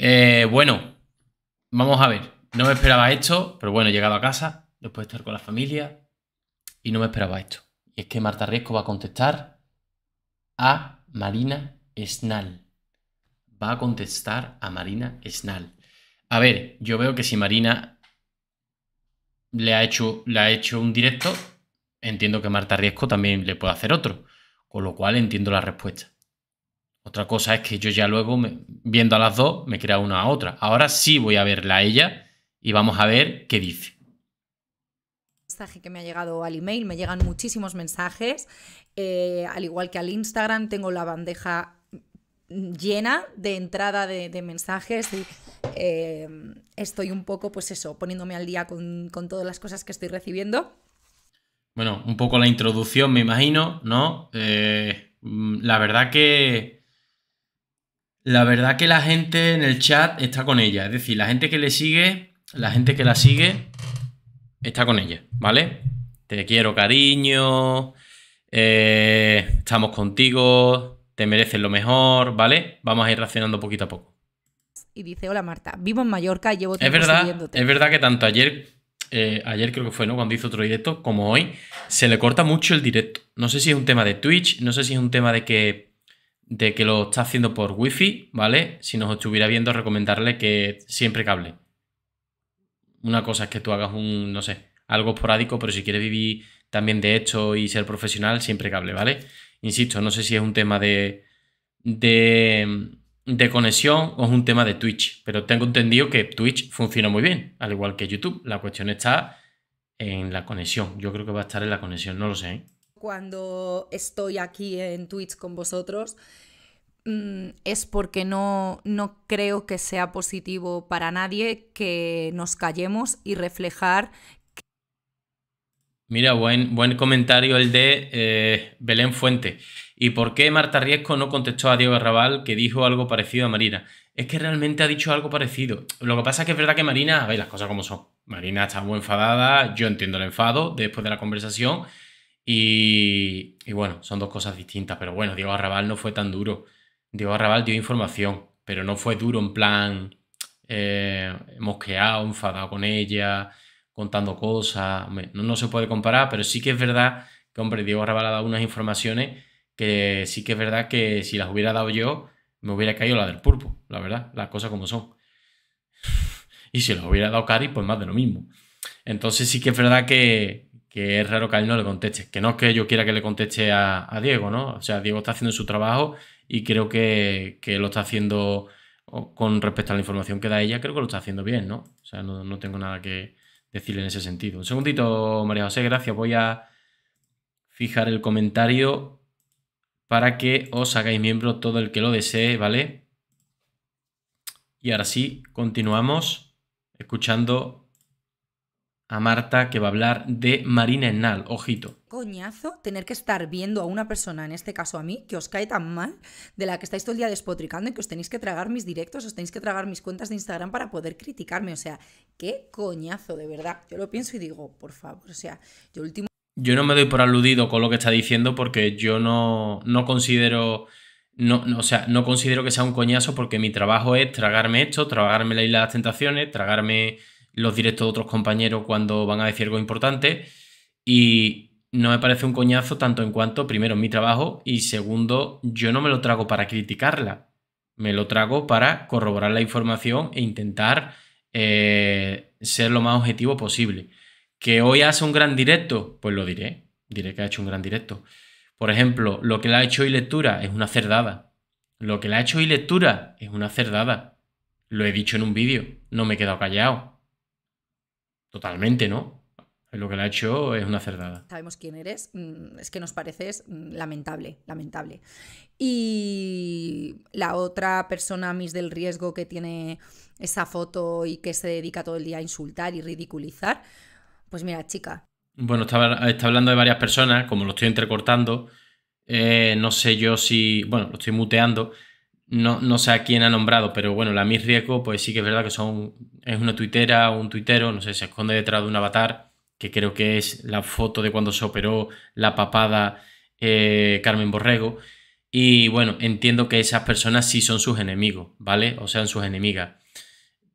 Eh, bueno, vamos a ver. No me esperaba esto, pero bueno, he llegado a casa, después de estar con la familia, y no me esperaba esto. Y es que Marta Riesco va a contestar a Marina Snal. Va a contestar a Marina Snal. A ver, yo veo que si Marina le ha hecho, le ha hecho un directo, entiendo que Marta Riesco también le puede hacer otro. Con lo cual entiendo la respuesta. Otra cosa es que yo ya luego, viendo a las dos, me crea una a otra. Ahora sí voy a verla a ella y vamos a ver qué dice. Mensaje que me ha llegado al email, me llegan muchísimos mensajes. Eh, al igual que al Instagram, tengo la bandeja llena de entrada de, mensajes eh, estoy un poco, pues eso, poniéndome al día con, todas las cosas que estoy recibiendo. Bueno, un poco la introducción, me imagino, ¿no? Eh, mm, la verdad que la verdad que la gente en el chat está con ella. Es decir, la gente que le sigue, la gente que la sigue, está con ella, ¿vale? Te quiero, cariño. Eh, estamos contigo. Te mereces lo mejor, ¿vale? Vamos a ir reaccionando poquito a poco. Y dice, hola Marta, vivo en Mallorca, llevo tiempo es verdad, Es verdad que tanto ayer, eh, ayer creo que fue, ¿no? Cuando hizo otro directo, como hoy, se le corta mucho el directo. No sé si es un tema de Twitch, no sé si es un tema de que de que lo está haciendo por wifi, ¿vale? Si nos estuviera viendo, recomendarle que siempre cable. Una cosa es que tú hagas un, no sé, algo esporádico, pero si quieres vivir también de hecho y ser profesional, siempre cable, ¿vale? Insisto, no sé si es un tema de, de, de conexión o es un tema de Twitch, pero tengo entendido que Twitch funciona muy bien, al igual que YouTube. La cuestión está en la conexión. Yo creo que va a estar en la conexión, no lo sé. ¿eh? cuando estoy aquí en Twitch con vosotros mm, es porque no, no creo que sea positivo para nadie que nos callemos y reflejar. Mira, buen, buen comentario el de eh, Belén Fuente. ¿Y por qué Marta Riesco no contestó a Diego Arrabal que dijo algo parecido a Marina? Es que realmente ha dicho algo parecido. Lo que pasa es que es verdad que Marina, a las cosas como son. Marina está muy enfadada, yo entiendo el enfado después de la conversación y, bueno, son dos cosas distintas, pero bueno, Diego Arrabal no fue tan duro. Diego Arrabal dio información, pero no fue duro en plan eh, mosqueado, enfadado con ella, contando cosas. No, se puede comparar, pero sí que es verdad que, hombre, Diego Arrabal ha dado unas informaciones que sí que es verdad que si las hubiera dado yo, me hubiera caído la del pulpo, la verdad, las cosas como son. y si las hubiera dado Cari, pues más de lo mismo. Entonces sí que es verdad que, que es raro que a él no le conteste. Que no es que yo quiera que le conteste a, Diego, ¿no? O sea, Diego está haciendo su trabajo y creo que, lo está haciendo con respecto a la información que da ella, creo que lo está haciendo bien, ¿no? O sea, no, no tengo nada que decirle en ese sentido. Un segundito, María José, gracias. Voy a fijar el comentario para que os hagáis miembro todo el que lo desee, ¿vale? Y ahora sí, continuamos escuchando a Marta que va a hablar de Marina Ennal, ojito. Coñazo tener que estar viendo a una persona, en este caso a mí, que os cae tan mal, de la que estáis todo el día despotricando y que os tenéis que tragar mis directos, os tenéis que tragar mis cuentas de Instagram para poder criticarme. O sea, qué coñazo, de verdad. Yo lo pienso y digo, por favor, o sea, yo último... Yo no me doy por aludido con lo que está diciendo porque yo no, no considero... No, no, o sea, no considero que sea un coñazo porque mi trabajo es tragarme esto, tragarme la isla de las tentaciones, tragarme los directos de otros compañeros cuando van a decir algo importante y no me parece un coñazo tanto en cuanto, primero, mi trabajo y segundo, yo no me lo trago para criticarla, me lo trago para corroborar la información e intentar eh, ser lo más objetivo posible. Que hoy hace un gran directo, pues lo diré, diré que ha hecho un gran directo. Por ejemplo, lo que le ha hecho hoy lectura es una cerdada. Lo que le ha hecho hoy lectura es una cerdada. Lo he dicho en un vídeo, no me he quedado callado. Totalmente, ¿no? Lo que le ha hecho es una cerdada. Sabemos quién eres, mm, es que nos pareces mm, lamentable, lamentable. Y la otra persona, mis del Riesgo, que tiene esa foto y que se dedica todo el día a insultar y ridiculizar, pues mira, chica. Bueno, está, hablando de varias personas, como lo estoy entrecortando, eh, no sé yo si, bueno, lo estoy muteando, no, sé a quién ha nombrado, pero bueno, la Miss Riesgo, pues sí que es verdad que son, es una tuitera o un tuitero, no sé, se esconde detrás de un avatar, que creo que es la foto de cuando se operó la papada eh, Carmen Borrego. Y bueno, entiendo que esas personas sí son sus enemigos, ¿vale? O sean sus enemigas.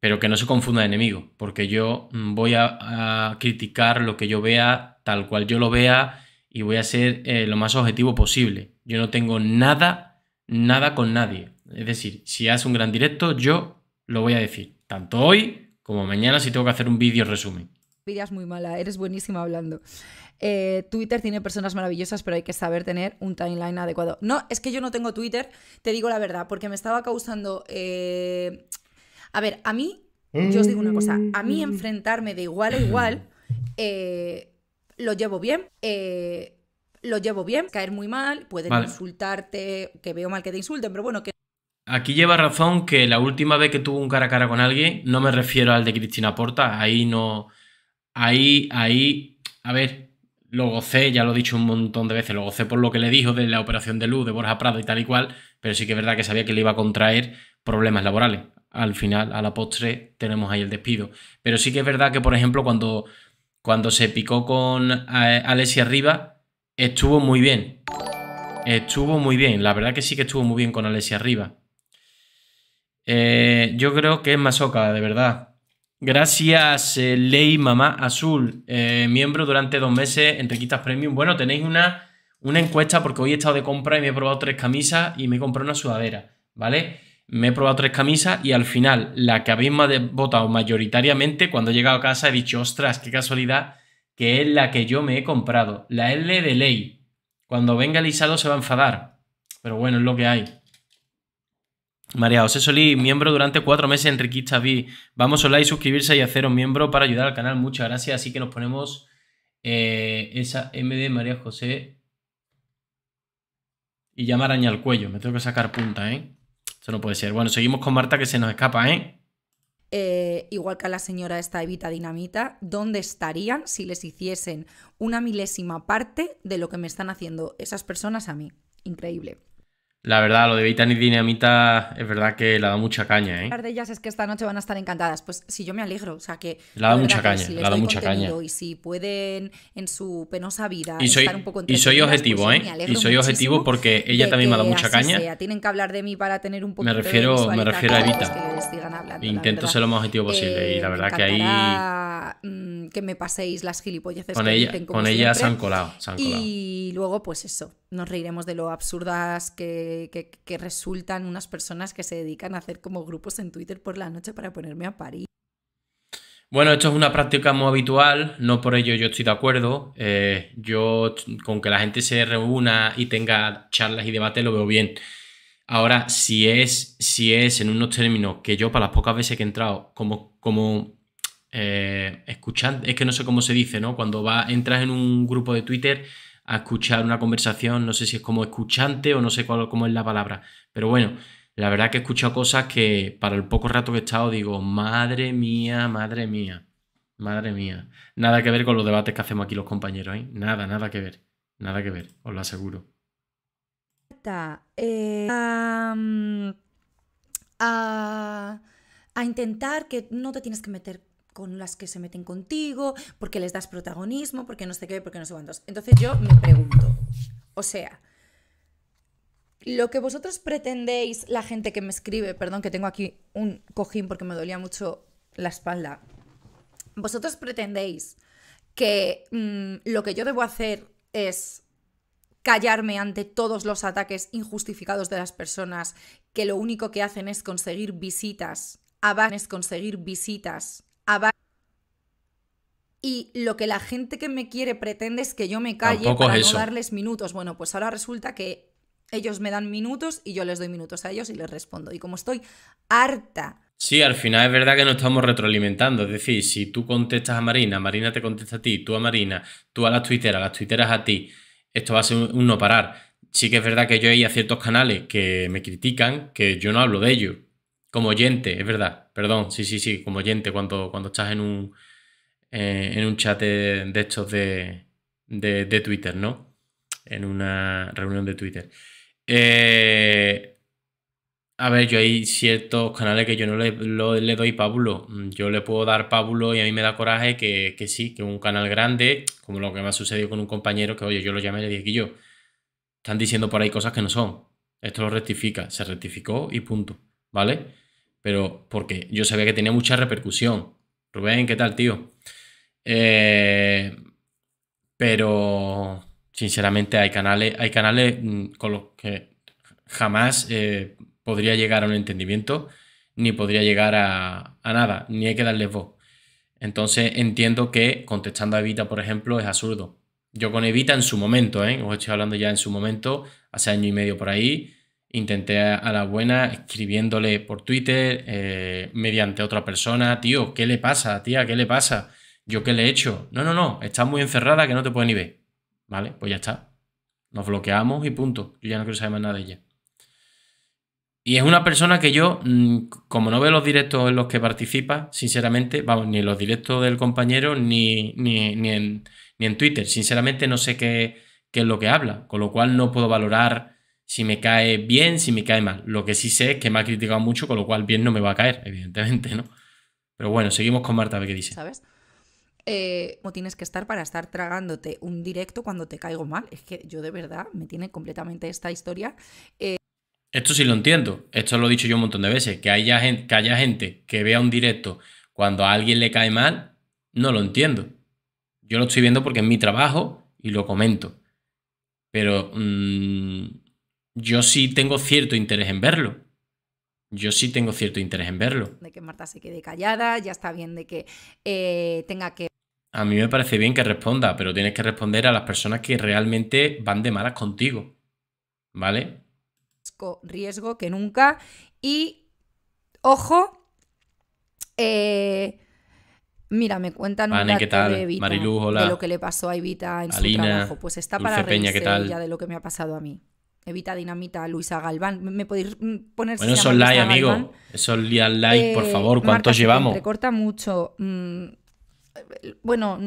Pero que no se confunda de enemigo, porque yo mm, voy a, criticar lo que yo vea, tal cual yo lo vea, y voy a ser eh, lo más objetivo posible. Yo no tengo nada, nada con nadie. Es decir, si haces un gran directo, yo lo voy a decir, tanto hoy como mañana si tengo que hacer un vídeo resumen. Vida muy mala, eres buenísima hablando. Eh, Twitter tiene personas maravillosas, pero hay que saber tener un timeline adecuado. No, es que yo no tengo Twitter, te digo la verdad, porque me estaba causando... Eh, a ver, a mí, yo os digo una cosa, a mí enfrentarme de igual a igual, eh, lo llevo bien lo llevo bien, caer muy mal, pueden insultarte, que veo mal que te insulten, pero bueno, que Aquí lleva razón que la última vez que tuvo un cara a cara con alguien, no me refiero al de Cristina Porta, ahí no. Ahí, ahí. A ver, lo gocé, ya lo he dicho un montón de veces, lo gocé por lo que le dijo de la operación de luz de Borja Prado y tal y cual, pero sí que es verdad que sabía que le iba a contraer problemas laborales. Al final, a la postre, tenemos ahí el despido. Pero sí que es verdad que, por ejemplo, cuando, cuando se picó con eh, Alessia Arriba, estuvo muy bien. Estuvo muy bien, la verdad que sí que estuvo muy bien con Alessia Arriba. Eh, yo creo que es Masoca, de verdad. Gracias, eh, Ley Mamá Azul, eh, miembro durante dos meses en quitas Premium. Bueno, tenéis una, una encuesta porque hoy he estado de compra y me he probado tres camisas y me he comprado una sudadera, ¿vale? Me he probado tres camisas y al final, la que habéis votado mayoritariamente, cuando he llegado a casa he dicho, ostras, qué casualidad, que es la que yo me he comprado, la L de Ley. Cuando venga el se va a enfadar, pero bueno, es lo que hay. María José Solí, miembro durante cuatro meses, en Enrique V. Vamos a like, suscribirse y haceros miembro para ayudar al canal. Muchas gracias. Así que nos ponemos eh, esa MD María José y ya me araña al cuello. Me tengo que sacar punta, ¿eh? Eso no puede ser. Bueno, seguimos con Marta que se nos escapa, ¿eh? eh igual que a la señora esta Evita Dinamita, ¿dónde estarían si les hiciesen una milésima parte de lo que me están haciendo esas personas a mí? Increíble. La verdad, lo de Evita y Dinamita es verdad que la da mucha caña, ¿eh? Las de ellas es que esta noche van a estar encantadas. Pues si yo me alegro, o sea que... La da mucha caña, la da mucha caña. Y si pueden en su penosa vida estar un poco Y soy objetivo, pues ¿eh? Y soy objetivo porque ella también me ha dado mucha caña. Tienen que hablar de mí para tener un me refiero, Me refiero a Evita. Pues Intento ser lo más objetivo posible y la eh, verdad que ahí... Mm, que me paséis las gilipolleces con que ella, Con se han, colado, Y luego, pues eso, nos reiremos de lo absurdas que, resultan unas personas que se dedican a hacer como grupos en Twitter por la noche para ponerme a parir. Bueno, esto es una práctica muy habitual, no por ello yo estoy de acuerdo. Eh, yo con que la gente se reúna y tenga charlas y debates lo veo bien. Ahora, si es, si es en unos términos que yo para las pocas veces que he entrado como, como eh, escuchante, es que no sé cómo se dice, ¿no? Cuando va, entras en un grupo de Twitter a escuchar una conversación, no sé si es como escuchante o no sé cómo es la palabra, pero bueno, la verdad que he escuchado cosas que para el poco rato que he estado digo, madre mía, madre mía, madre mía. Nada que ver con los debates que hacemos aquí los compañeros, ¿eh? Nada, nada que ver, nada que ver, os lo aseguro. Eh, mm, a, a intentar que no te tienes que meter con las que se meten contigo, porque les das protagonismo, porque no sé qué, porque no sé cuántos. Entonces yo me pregunto, o sea, lo que vosotros pretendéis, la gente que me escribe, perdón que tengo aquí un cojín porque me dolía mucho la espalda, vosotros pretendéis que mm, lo que yo debo hacer es callarme ante todos los ataques injustificados de las personas que lo único que hacen es conseguir visitas, a es conseguir visitas y lo que la gente que me quiere pretende es que yo me calle para no darles minutos. Bueno, pues ahora resulta que ellos me dan minutos y yo les doy minutos a ellos y les respondo. Y como estoy harta. Sí, al final es verdad que nos estamos retroalimentando. Es decir, si tú contestas a Marina, Marina te contesta a ti, tú a Marina, tú a las tuiteras, las tuiteras a ti, esto va a ser un no parar. Sí que es verdad que yo hay a ciertos canales que me critican, que yo no hablo de ellos. Como oyente, es verdad. Perdón, sí, sí, sí, como oyente cuando, cuando estás en un, eh, en un chat de, estos de, Twitter, ¿no? En una reunión de Twitter. Eh, a ver, yo hay ciertos canales que yo no le, doy pábulo. Mm, yo le puedo dar pábulo y a mí me da coraje que, sí, que un canal grande, como lo que me ha sucedido con un compañero, que oye, yo lo llamé y le dije que yo, están diciendo por ahí cosas que no son. Esto lo rectifica, se rectificó y punto, ¿vale? Pero porque yo sabía que tenía mucha repercusión. Rubén, ¿qué tal, tío? Eh, pero sinceramente hay canales, hay canales mm, con los que jamás eh, podría llegar a un entendimiento, ni podría llegar a, nada, ni hay que darles voz. Entonces entiendo que contestando a Evita, por ejemplo, es absurdo. Yo con Evita en su momento, ¿eh? os estoy hablando ya en su momento, hace año y medio por ahí, intenté a la buena escribiéndole por Twitter, eh, mediante otra persona, tío, ¿qué le pasa, tía? ¿Qué le pasa? ¿Yo qué le he hecho? No, no, no, estás muy encerrada que no te puede ni ver. Vale, pues ya está. Nos bloqueamos y punto. Yo ya no quiero saber más nada de ella. Y es una persona que yo, mm, como no veo los directos en los que participa, sinceramente, vamos, ni los directos del compañero, ni, ni, ni, en, Twitter, sinceramente no sé qué, es lo que habla, con lo cual no puedo valorar si me cae bien, si me cae mal. Lo que sí sé es que me ha criticado mucho, con lo cual bien no me va a caer, evidentemente, ¿no? Pero bueno, seguimos con Marta, a ver qué dice. ¿Sabes? eh, no tienes que estar para estar tragándote un directo cuando te caigo mal. Es que yo de verdad me tiene completamente esta historia. Eh, esto sí lo entiendo, esto lo he dicho yo un montón de veces, que haya, gente, que haya gente que vea un directo cuando a alguien le cae mal, no lo entiendo. Yo lo estoy viendo porque es mi trabajo y lo comento. Pero mm, yo sí tengo cierto interés en verlo. Yo sí tengo cierto interés en verlo. De que Marta se quede callada, ya está bien de que eh, tenga que a mí me parece bien que responda, pero tienes que responder a las personas que realmente van de malas contigo. ¿Vale? Riesgo que nunca. Y, ojo, eh, Mira, me cuentan una de lo que le pasó a Evita en su trabajo. Pues está para reírse Peña, tal? de lo que me ha pasado a mí. Evita Dinamita, Luisa Galván, ¿me podéis mm, poner Bueno, esos like, amigo. Esos like, por eh, favor, ¿cuántos llevamos? Me corta mucho. Mm, bueno,